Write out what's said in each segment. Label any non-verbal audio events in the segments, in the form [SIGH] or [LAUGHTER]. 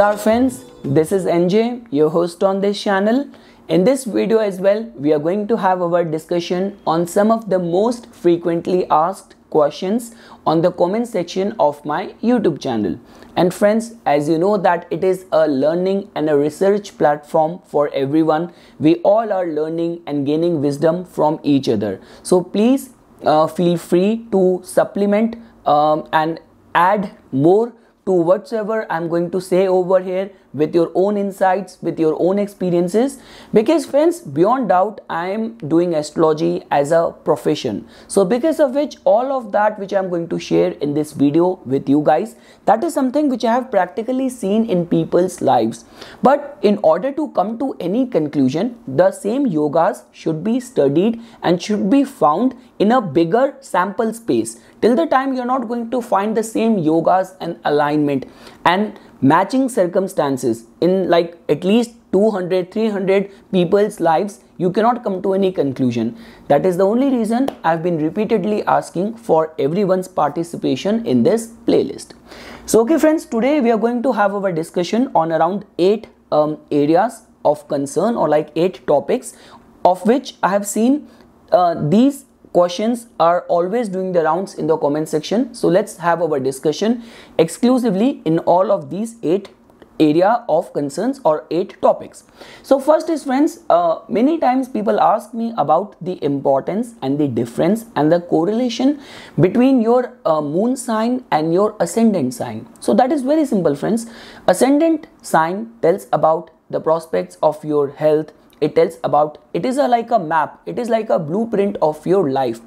Namaskar friends, this is NJ, your host on this channel. In this video as well, we are going to have our discussion on some of the most frequently asked questions on the comment section of my YouTube channel. And friends, as you know that it is a learning and a research platform for everyone. We all are learning and gaining wisdom from each other. So please uh, feel free to supplement um, and add more to whatsoever I'm going to say over here with your own insights, with your own experiences. Because, friends, beyond doubt, I am doing astrology as a profession. So, because of which, all of that which I'm going to share in this video with you guys, that is something which I have practically seen in people's lives. But in order to come to any conclusion, the same yogas should be studied and should be found in a bigger sample space. Till the time you're not going to find the same yogas and alignment. And matching circumstances in like at least 200 300 people's lives you cannot come to any conclusion that is the only reason i've been repeatedly asking for everyone's participation in this playlist so okay friends today we are going to have our discussion on around 8 um, areas of concern or like 8 topics of which i have seen uh, these questions are always doing the rounds in the comment section. So let's have our discussion exclusively in all of these eight area of concerns or eight topics. So first is friends, uh, many times people ask me about the importance and the difference and the correlation between your uh, moon sign and your ascendant sign. So that is very simple friends. Ascendant sign tells about the prospects of your health, it tells about it is a, like a map it is like a blueprint of your life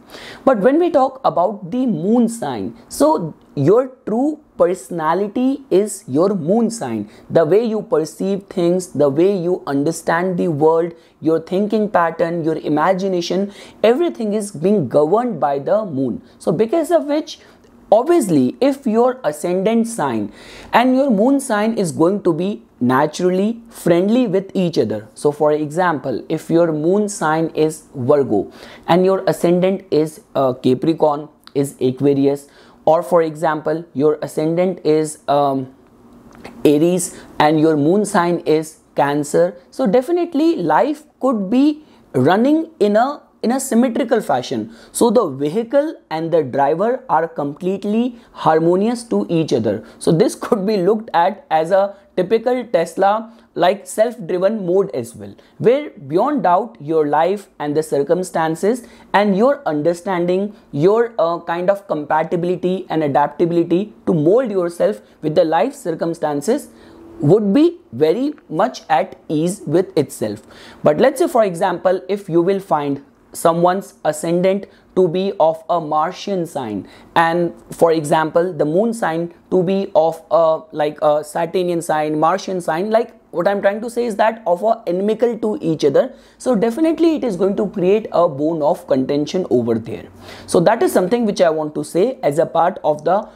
but when we talk about the moon sign so your true personality is your moon sign the way you perceive things the way you understand the world your thinking pattern your imagination everything is being governed by the moon so because of which obviously if your ascendant sign and your moon sign is going to be naturally friendly with each other. So, for example, if your moon sign is Virgo and your ascendant is uh, Capricorn, is Aquarius, or for example, your ascendant is um, Aries and your moon sign is Cancer. So, definitely life could be running in a in a symmetrical fashion. So the vehicle and the driver are completely harmonious to each other. So this [LAUGHS] could be looked at as a typical Tesla like self-driven mode as well, where beyond doubt your life and the circumstances and your understanding, your uh, kind of compatibility and adaptability to mold yourself with the life circumstances would be very much at ease with itself. But let's say for example, if you will find someone's ascendant to be of a Martian sign and for example the moon sign to be of a like a Saturnian sign Martian sign like what I'm trying to say is that of a inimical to each other so definitely it is going to create a bone of contention over there so that is something which I want to say as a part of the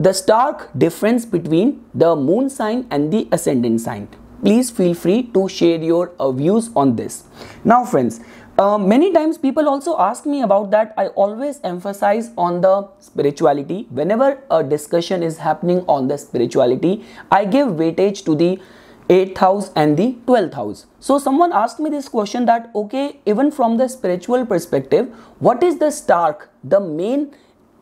the stark difference between the moon sign and the ascendant sign please feel free to share your uh, views on this now friends uh, many times people also ask me about that. I always emphasize on the spirituality. Whenever a discussion is happening on the spirituality, I give weightage to the 8th house and the 12th house. So someone asked me this question that okay, even from the spiritual perspective, what is the stark, the main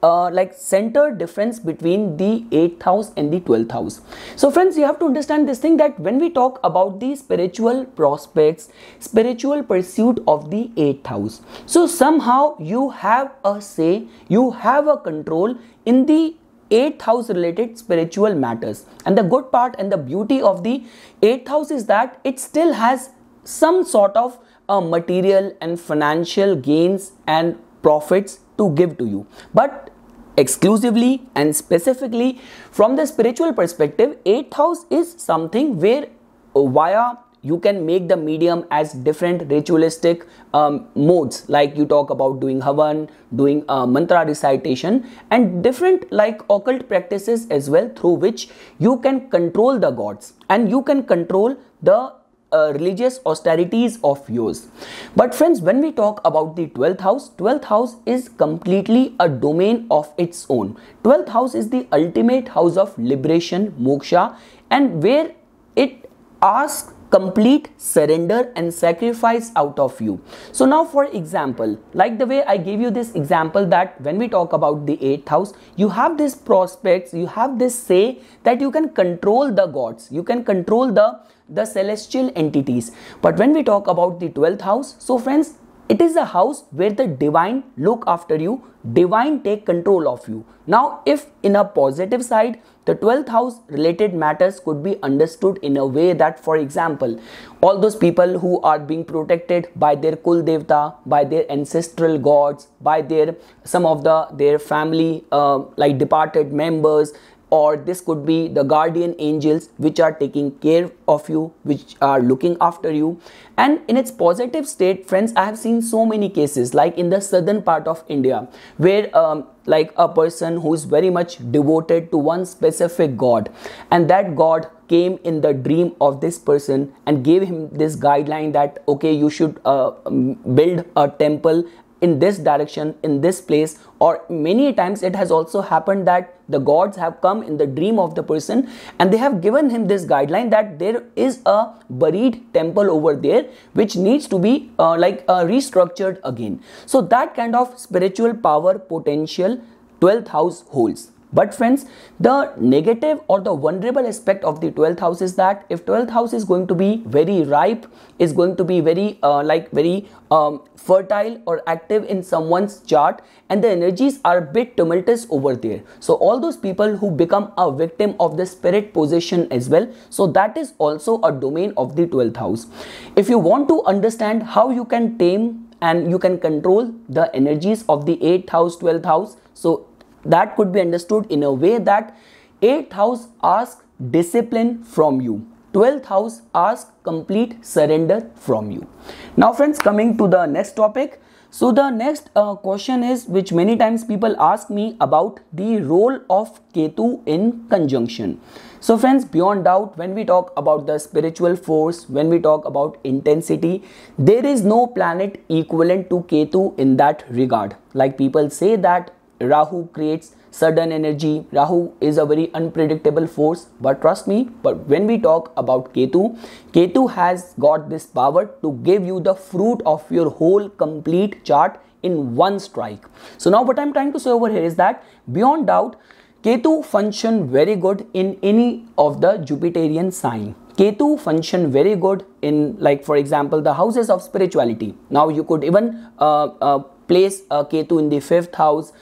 uh, like center difference between the 8th house and the 12th house. So friends, you have to understand this thing that when we talk about the spiritual prospects, spiritual pursuit of the 8th house. So somehow you have a say, you have a control in the 8th house related spiritual matters. And the good part and the beauty of the 8th house is that it still has some sort of uh, material and financial gains and profits to give to you. But exclusively and specifically from the spiritual perspective, eighth house is something where uh, via you can make the medium as different ritualistic um, modes like you talk about doing havan doing a uh, mantra recitation and different like occult practices as well through which you can control the gods and you can control the uh, religious austerities of yours. But friends, when we talk about the 12th house, 12th house is completely a domain of its own. 12th house is the ultimate house of liberation, moksha, and where it asks complete surrender and sacrifice out of you. So now for example, like the way I gave you this example that when we talk about the 8th house, you have this prospects, you have this say that you can control the gods, you can control the the celestial entities. But when we talk about the 12th house, so friends, it is a house where the divine look after you, divine take control of you. Now, if in a positive side, the 12th house related matters could be understood in a way that, for example, all those people who are being protected by their Kul Devta, by their ancestral gods, by their some of the their family uh, like departed members, or this could be the guardian angels which are taking care of you which are looking after you and in its positive state friends i have seen so many cases like in the southern part of india where um, like a person who is very much devoted to one specific god and that god came in the dream of this person and gave him this guideline that okay you should uh, um, build a temple in this direction in this place or many times it has also happened that the gods have come in the dream of the person and they have given him this guideline that there is a buried temple over there which needs to be uh, like uh, restructured again so that kind of spiritual power potential 12th house holds but friends, the negative or the vulnerable aspect of the 12th house is that if 12th house is going to be very ripe, is going to be very uh, like very um, fertile or active in someone's chart and the energies are a bit tumultuous over there. So all those people who become a victim of the spirit possession as well. So that is also a domain of the 12th house. If you want to understand how you can tame and you can control the energies of the 8th house, 12th house. So that could be understood in a way that 8th house asks discipline from you. 12th house asks complete surrender from you. Now friends coming to the next topic. So the next uh, question is which many times people ask me about the role of Ketu in conjunction. So friends beyond doubt when we talk about the spiritual force when we talk about intensity there is no planet equivalent to Ketu in that regard. Like people say that Rahu creates sudden energy. Rahu is a very unpredictable force, but trust me, but when we talk about Ketu, Ketu has got this power to give you the fruit of your whole complete chart in one strike. So now what I'm trying to say over here is that beyond doubt, Ketu function very good in any of the Jupiterian sign. Ketu function very good in like for example the houses of spirituality. Now you could even uh, uh, place a uh, Ketu in the fifth house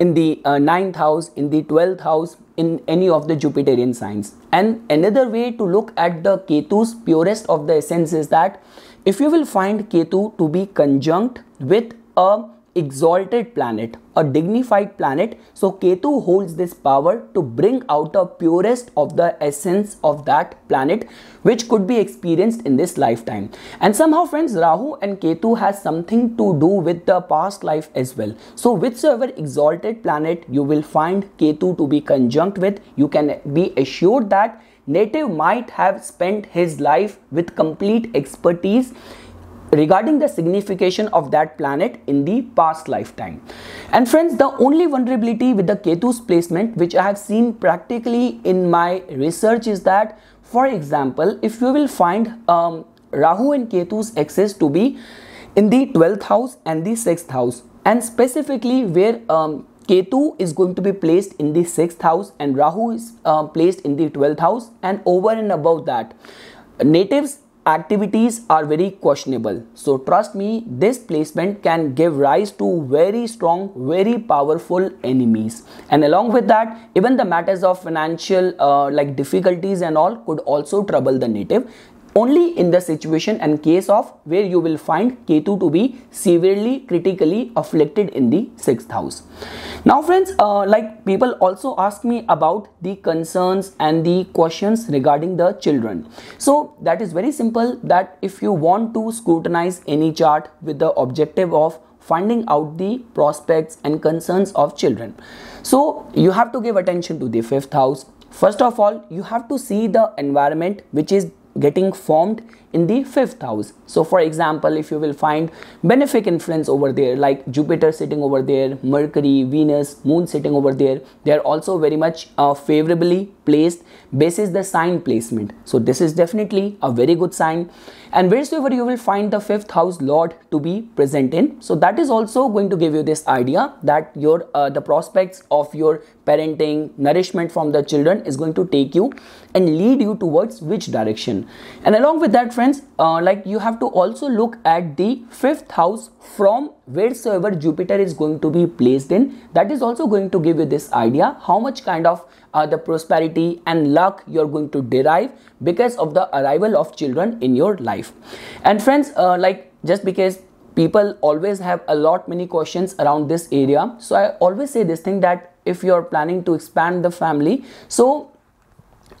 in the uh, ninth house, in the 12th house, in any of the Jupiterian signs. And another way to look at the Ketu's purest of the essence is that if you will find Ketu to be conjunct with a exalted planet, a dignified planet. So Ketu holds this power to bring out the purest of the essence of that planet, which could be experienced in this lifetime. And somehow, friends, Rahu and Ketu has something to do with the past life as well. So whichever exalted planet you will find Ketu to be conjunct with, you can be assured that native might have spent his life with complete expertise regarding the signification of that planet in the past lifetime. And friends, the only vulnerability with the Ketu's placement which I have seen practically in my research is that, for example, if you will find um, Rahu and Ketu's axis to be in the 12th house and the 6th house, and specifically where um, Ketu is going to be placed in the 6th house and Rahu is uh, placed in the 12th house, and over and above that, natives activities are very questionable. So trust me, this placement can give rise to very strong, very powerful enemies. And along with that, even the matters of financial uh, like difficulties and all could also trouble the native only in the situation and case of where you will find Ketu to be severely critically afflicted in the sixth house. Now friends, uh, like people also ask me about the concerns and the questions regarding the children. So that is very simple that if you want to scrutinize any chart with the objective of finding out the prospects and concerns of children. So you have to give attention to the fifth house. First of all, you have to see the environment which is getting formed in the fifth house. So, for example, if you will find benefic influence over there, like Jupiter sitting over there, Mercury, Venus, Moon sitting over there, they are also very much uh, favorably placed basis the sign placement. So, this is definitely a very good sign and wheresoever you will find the fifth house lord to be present in so that is also going to give you this idea that your uh, the prospects of your parenting nourishment from the children is going to take you and lead you towards which direction and along with that friends uh, like you have to also look at the fifth house from wheresoever Jupiter is going to be placed in, that is also going to give you this idea how much kind of uh, the prosperity and luck you're going to derive because of the arrival of children in your life. And friends, uh, like just because people always have a lot many questions around this area, so I always say this thing that if you're planning to expand the family, so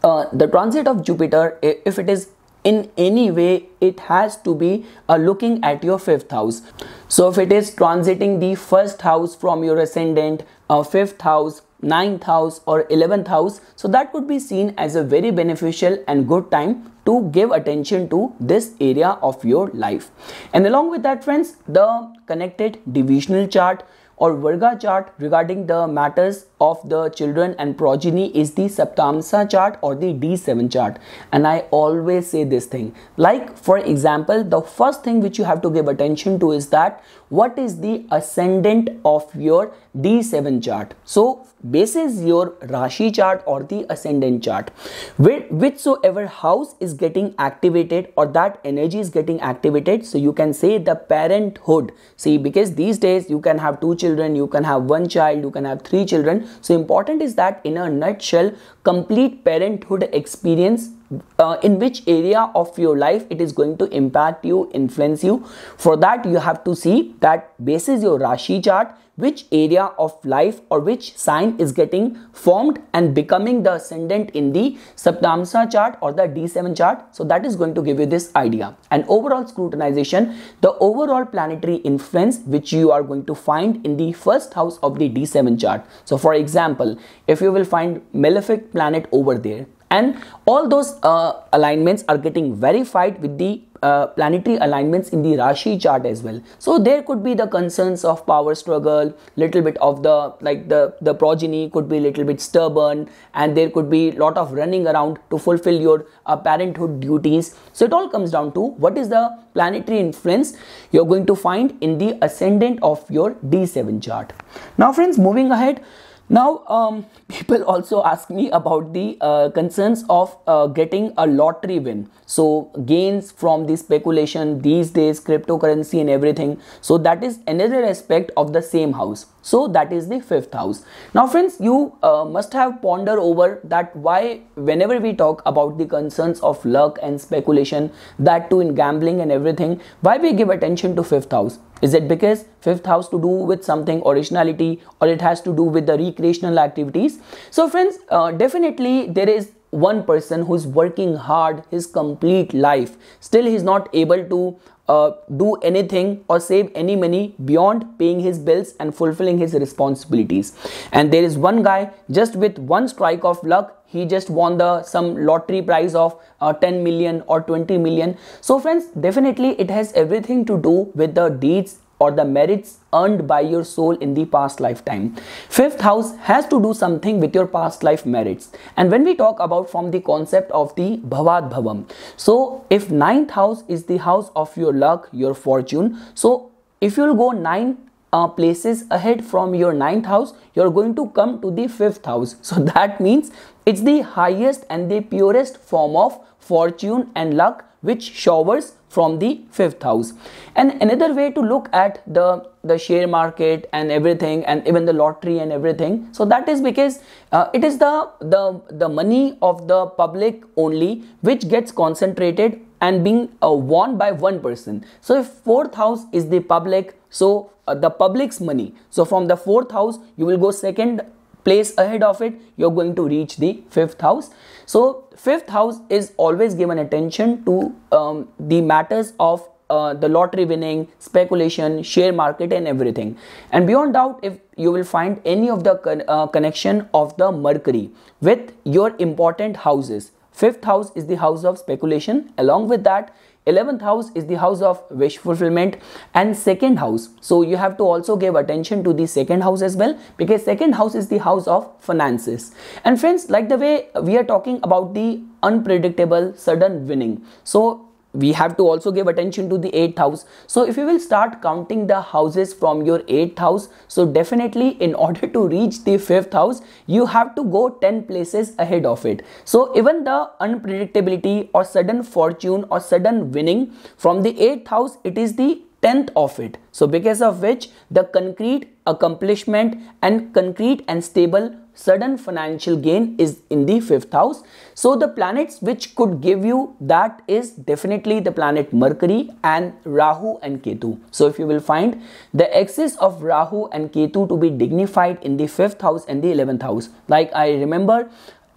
uh, the transit of Jupiter, if it is in any way it has to be a looking at your fifth house so if it is transiting the first house from your ascendant uh, fifth house ninth house or 11th house so that could be seen as a very beneficial and good time to give attention to this area of your life and along with that friends the connected divisional chart or Virga chart regarding the matters of the children and progeny is the Saptamsa chart or the D7 chart and I always say this thing like for example the first thing which you have to give attention to is that what is the ascendant of your D7 chart so this is your Rashi chart or the ascendant chart whichsoever house is getting activated or that energy is getting activated so you can say the parenthood see because these days you can have two children you can have one child you can have three children so important is that in a nutshell, complete parenthood experience uh, in which area of your life it is going to impact you influence you for that you have to see that basis your rashi chart which area of life or which sign is getting formed and becoming the ascendant in the Saptamsa chart or the D7 chart. So that is going to give you this idea. And overall scrutinization, the overall planetary influence which you are going to find in the first house of the D7 chart. So for example, if you will find malefic planet over there, and all those uh, alignments are getting verified with the uh, planetary alignments in the Rashi chart as well. So there could be the concerns of power struggle, little bit of the like the the progeny could be a little bit stubborn, and there could be lot of running around to fulfill your uh, parenthood duties. So it all comes down to what is the planetary influence you're going to find in the ascendant of your D7 chart. Now, friends, moving ahead. Now, um, [LAUGHS] people also ask me about the uh, concerns of uh, getting a lottery win. So, gains from the speculation these days, cryptocurrency, and everything. So, that is another aspect of the same house. So that is the fifth house. Now friends, you uh, must have pondered over that why whenever we talk about the concerns of luck and speculation, that too in gambling and everything, why we give attention to fifth house? Is it because fifth house to do with something originality or it has to do with the recreational activities? So friends, uh, definitely there is one person who's working hard his complete life still he's not able to uh, do anything or save any money beyond paying his bills and fulfilling his responsibilities and there is one guy just with one strike of luck he just won the some lottery prize of uh, 10 million or 20 million so friends definitely it has everything to do with the deeds or the merits earned by your soul in the past lifetime. Fifth house has to do something with your past life merits. And when we talk about from the concept of the Bhavad Bhavam, so if ninth house is the house of your luck, your fortune, so if you'll go nine uh, places ahead from your ninth house, you're going to come to the fifth house. [LAUGHS] So that means it's the highest and the purest form of fortune and luck which showers from the fifth house and another way to look at the the share market and everything and even the lottery and everything so that is because uh, it is the the the money of the public only which gets concentrated and being uh, won by one person so if fourth house is the public so uh, the public's money so from the fourth house you will go second place ahead of it you're going to reach the fifth house so, fifth house is always given attention to um, the matters of uh, the lottery winning, speculation, share market, and everything. And beyond doubt, if you will find any of the con- uh, connection of the Mercury with your important houses. Fifth house is the house of speculation. Along with that, 11th house is the house of wish fulfillment and second house so you have to also give attention to the second house as well because second house is the house of finances and friends like the way we are talking about the unpredictable sudden winning so we have to also give attention to the eighth house so if you will start counting the houses from your eighth house so definitely in [LAUGHS] order to reach the fifth house you have to go 10 places ahead of it so even the unpredictability or sudden fortune or sudden winning from the eighth house it is the 10th of it so because of which the concrete accomplishment and concrete and stable sudden financial gain is in the fifth house. So the planets which could give you that is definitely the planet Mercury and Rahu and Ketu. So if you will find the axis of Rahu and Ketu to be dignified in the fifth house and the 11th house. Like I remember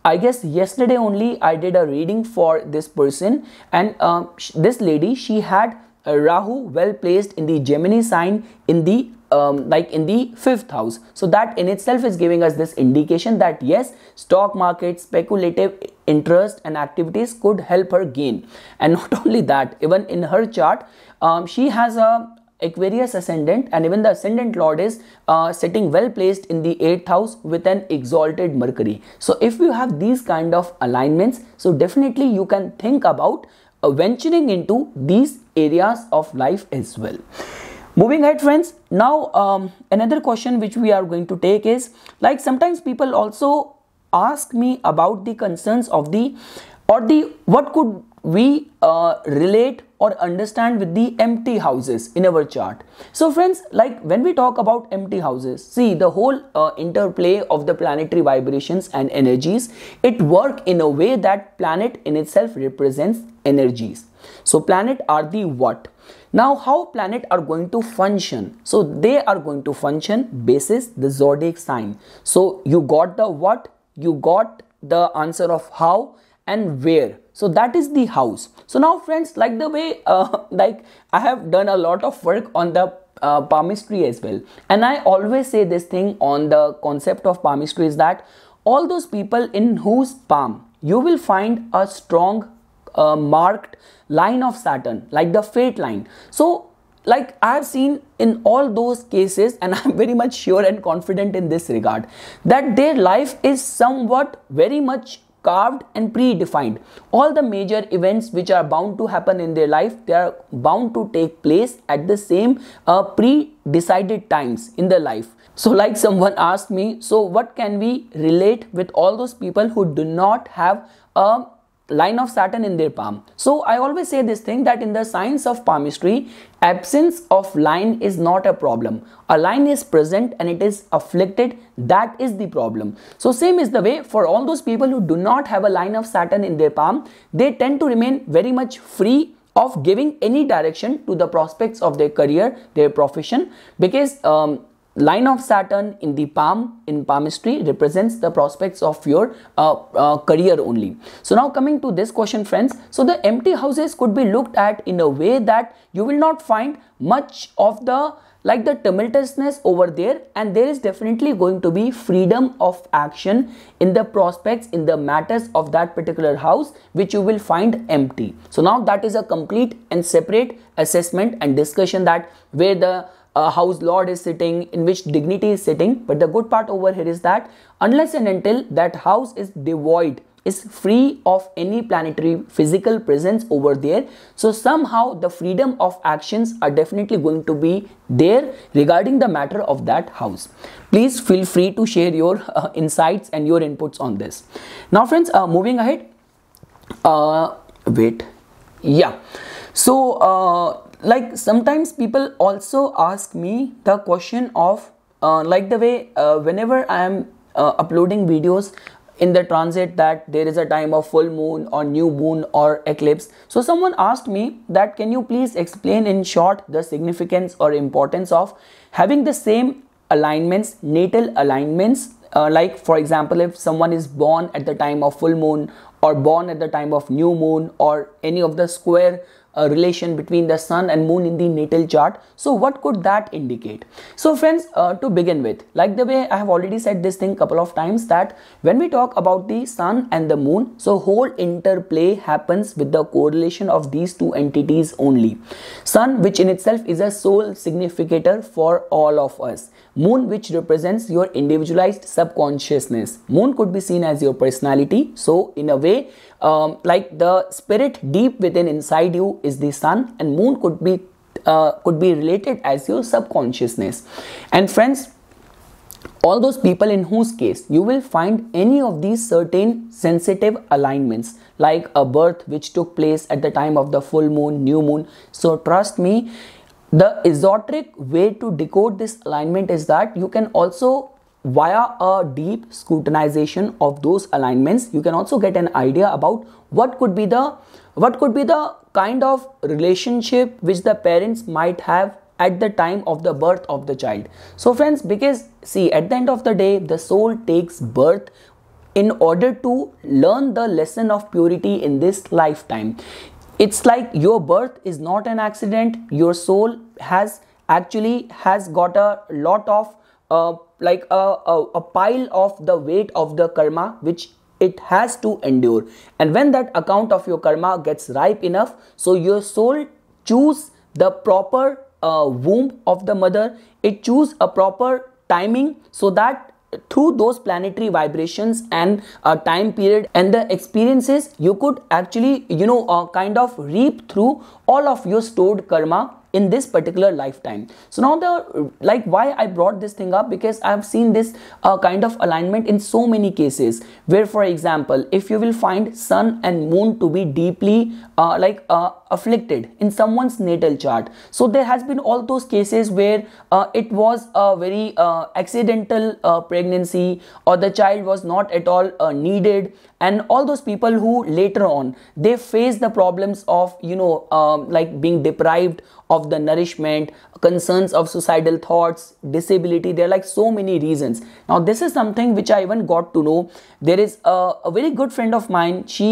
I guess yesterday only I did a reading for this person and uh, this lady she had Rahu well placed in the Gemini sign in the um, like in the fifth house so that in itself is giving us this indication that yes stock market speculative interest and activities could help her gain and [LAUGHS] not only that even in her chart um, she has a Aquarius ascendant and even the ascendant lord is uh, sitting well placed in the 8th house with an exalted Mercury. So, if you have these kind of alignments, so definitely you can think about uh, venturing into these areas of life as well moving ahead friends now um, another question which we are going to take is like sometimes people also ask me about the concerns of the or the what could we uh, relate or understand with the empty houses in our chart. So friends, like when we talk about empty houses, see the whole uh, interplay of the planetary vibrations and energies, it work in a way that planet in itself represents energies. So planet are the what? Now how planet are going to function? So they are going to function basis the zodiac sign. So you got the what, you got the answer of how, and where so that is the house so now friends like the way uh, [LAUGHS] like i have done a lot of work on the uh, palmistry as well and i always say this thing on the concept of palmistry is that all those people in whose palm you will find a strong uh, marked line of saturn like the fate line so like i have seen in all those cases and [LAUGHS] i'm very much sure and confident in this regard that their life is somewhat very much carved and predefined all the major events which are bound to happen in their life they are bound to take place at the same uh, pre-decided times in their life so like someone asked me so what can we relate with all those people who do not have a line of Saturn in their palm. So I always say this thing that in the science of palmistry, absence of line is not a problem. A line is present and it is afflicted. That is the problem. So same is the way for all those people who do not have a line of Saturn in their palm, they tend to remain very much free of giving any direction to the prospects of their career, their profession because um, Line of Saturn in the palm in palmistry represents the prospects of your uh, uh, career only. So now coming to this question friends. So the empty houses could be looked at in a way that you will not find much of the like the tumultuousness over there and there is definitely going to be freedom of action in the prospects in the matters of that particular house which you will find empty. So now that is a complete and separate assessment and discussion that where the uh, house lord is sitting, in which dignity is sitting. But the good part over here is that unless and until that house is devoid, is free of any planetary physical presence over there. So somehow the freedom of actions are definitely going to be there regarding the matter of that house. Please feel free to share your uh, insights and your inputs on this. Now friends, uh, moving ahead. Uh, wait. Yeah. So, uh, like sometimes people also ask me the question of uh, like the way uh, whenever I am uh, uploading videos in the transit that there is a time of full moon or new moon or eclipse. So someone asked me that can you please explain in short the significance or importance of having the same alignments, natal alignments uh, like for example if someone is born at the time of full moon or born at the time of new moon or any of the square a relation between the sun and moon in the natal chart so what could that indicate so friends uh, to begin with like the way i have already said this thing couple of times that when we talk about the sun and the moon so whole interplay happens with the correlation of these two entities only sun which in itself is a sole significator for all of us Moon, which represents your individualized subconsciousness. Moon could be seen as your personality. So, in a way, um, like the spirit deep within inside you is the sun, and moon could be uh, could be related as your subconsciousness. And friends, all those people in whose case you will find any of these certain sensitive alignments like a birth which took place at the time of the full moon new moon so trust me the esoteric way to decode this alignment is that you can also via a deep scrutinization of those alignments you can also get an idea about what could be the what could be the kind of relationship which the parents might have at the time of the birth of the child so friends because see at the end of the day the soul takes birth in order to learn the lesson of purity in this lifetime it's like your birth is not an accident. Your soul has actually has got a lot of uh, like a, a, a pile of the weight of the karma which it has to endure and when that account of your karma gets ripe enough so your soul choose the proper uh, womb of the mother it choose a proper timing so that through those planetary vibrations and uh, time period and the experiences you could actually you know uh, kind of reap through all of your stored karma in this particular lifetime so now the like why i brought this thing up because i have seen this uh, kind of alignment in so many cases where for example if you will find sun and moon to be deeply uh, like uh, afflicted in someone's natal chart so there has been all those cases where uh, it was a very uh, accidental uh, pregnancy or the child was not at all needed and all those people who later on they face the problems of you know um, like being deprived of the nourishment, concerns of suicidal thoughts, disability. There are like so many reasons. Now, this is something which I even got to know. There is a, a very good friend of mine. She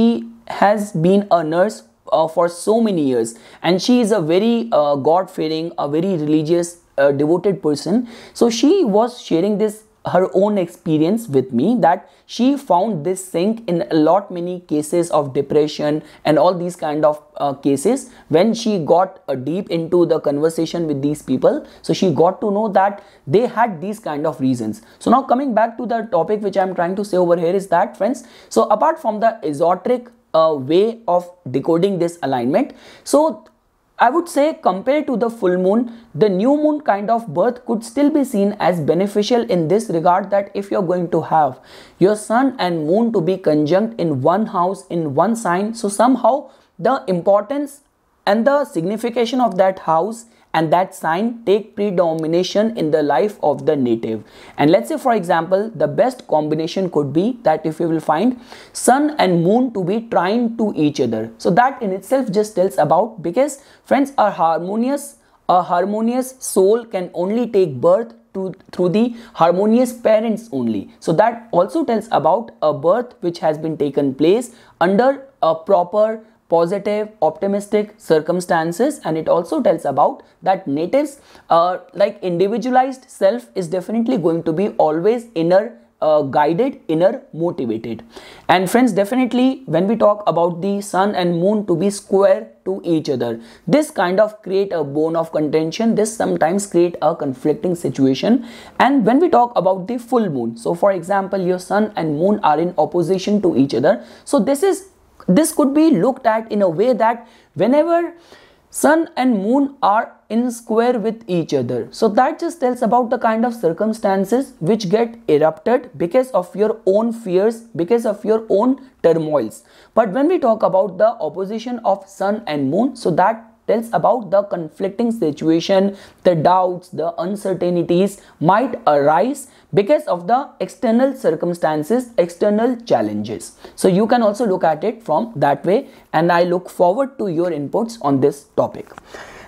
has been a nurse uh, for so many years and she is a very uh, god-fearing a very religious uh, devoted person so she was sharing this her own experience with me that she found this sink in a lot many cases of depression and all these kind of uh, cases when she got uh, deep into the conversation with these people so she got to know that they had these kind of reasons so now coming back to the topic which i'm trying to say over here is that friends so apart from the esoteric uh, way of decoding this alignment so I would say compared to the full moon, the new moon kind of birth could still be seen as beneficial in this regard that if you're going to have your sun and moon to be conjunct in one house in one sign, so somehow the importance and the signification of that house and that sign take predomination in the life of the native and let's say for example the best combination could be that if you will find sun and moon to be trying to each other so that in itself just tells about because friends are harmonious a harmonious soul can only take birth to, through the harmonious parents only. So that also tells about a birth which has been taken place under a proper positive, optimistic circumstances, and it also tells about that natives, uh, like individualized self, is definitely going to be always inner uh, guided, inner motivated. And friends, definitely when we talk about the sun and moon to be square to each other, this kind of create a bone of contention. This sometimes create a conflicting situation. And when we talk about the full moon, so for example, your sun and moon are in opposition to each other. So this is this could be looked at in a way that whenever sun and moon are in square with each other. So that just tells about the kind of circumstances which get erupted because of your own fears, because of your own turmoils. But when we talk about the opposition of sun and moon, so that tells about the conflicting situation, the doubts, the uncertainties might arise because of the external circumstances, external challenges. So you can also look at it from that way and I look forward to your inputs on this topic.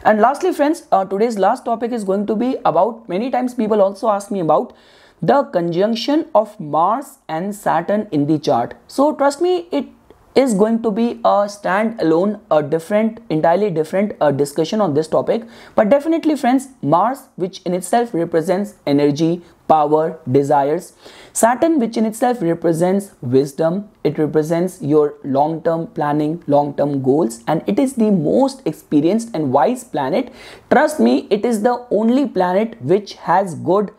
And lastly friends, uh, today's last topic is going to be about many times people also ask me about the conjunction of Mars and Saturn in the chart. So trust me, it is going to be a stand-alone, a different, entirely different uh, discussion on this topic. But definitely, friends, Mars, which in itself represents energy, power, desires, Saturn, which in itself represents wisdom, it represents your long term planning, long term goals, and it is the most experienced and wise planet. Trust me, it is the only planet which has good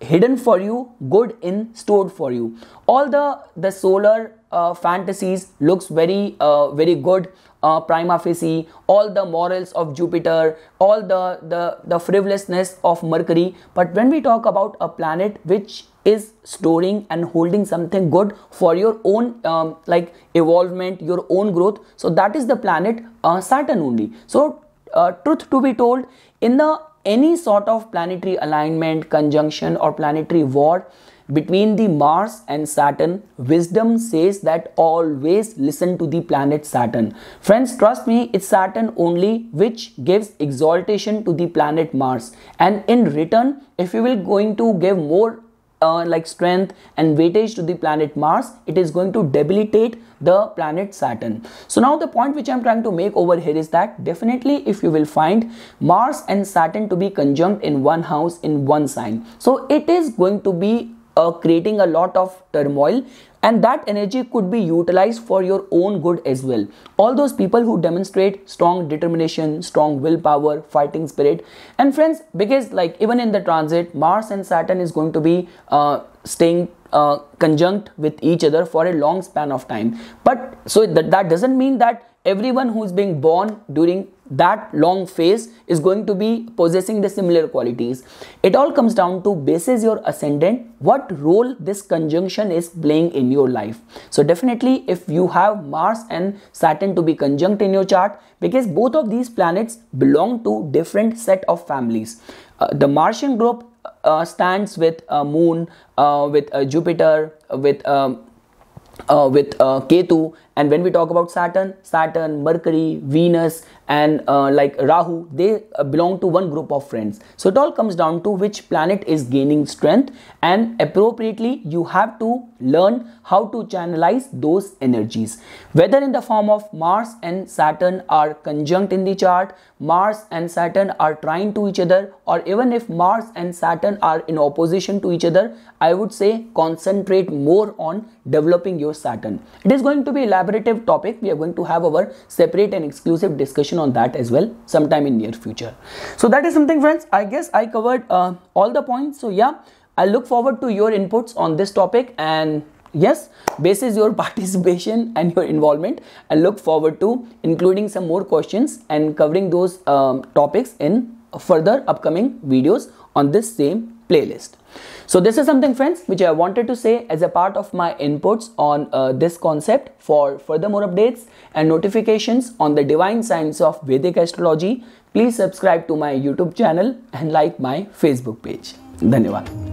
hidden for you good in stored for you all the the solar uh, fantasies looks very uh, very good uh, prima facie all the morals of jupiter all the, the the frivolousness of mercury but when we talk about a planet which is storing and holding something good for your own um, like evolvement your own growth so that is the planet uh, saturn only so uh, truth to be told in the any sort of planetary alignment conjunction or planetary war between the Mars and Saturn, wisdom says that always listen to the planet Saturn. Friends, trust me, it's Saturn only which gives exaltation to the planet Mars. And in return, if you will going to give more uh, like strength and weightage to the planet Mars, it is going to debilitate the planet Saturn. So now the point which I'm trying to make over here is that definitely if you will find Mars and Saturn to be conjunct in one house in one sign, so it is going to be uh, creating a lot of turmoil and that energy could be utilized for your own good as well all those people who demonstrate strong determination strong willpower fighting spirit and friends because like even in the transit mars and saturn is going to be uh, staying uh, conjunct with each other for a long span of time but so that, that doesn't mean that everyone who's being born during that long phase is going to be possessing the similar qualities. It all comes down to basis your ascendant, what role this conjunction is playing in your life. So definitely if you have Mars and Saturn to be conjunct in your chart, because both of these planets belong to different set of families. Uh, the Martian group uh, stands with a uh, moon, uh, with a uh, Jupiter, with um, uh, with uh, Ketu. And when we talk about Saturn, Saturn, Mercury, Venus, and uh, like Rahu, they uh, belong to one group of friends. So it all comes down to which planet is gaining strength, and appropriately, you have to learn how to channelize those energies. Whether in the form of Mars and Saturn are conjunct in the chart, Mars and Saturn are trying to each other, or even if Mars and Saturn are in opposition to each other, I would say concentrate more on developing your your Saturn. It is going to be elaborative topic. We are going to have our separate and exclusive discussion on that as well sometime in near future. So that is something friends. I guess I covered uh, all the points. So yeah, I look forward to your inputs on this topic and yes basis your [LAUGHS] participation and your involvement and look forward to including some more questions and covering those um, topics in further upcoming videos on this same playlist. So this is something friends which I wanted to say as a part of my inputs on uh, this concept for further more updates and notifications on the divine science of Vedic astrology please subscribe to my YouTube channel and like my Facebook page धन्यवाद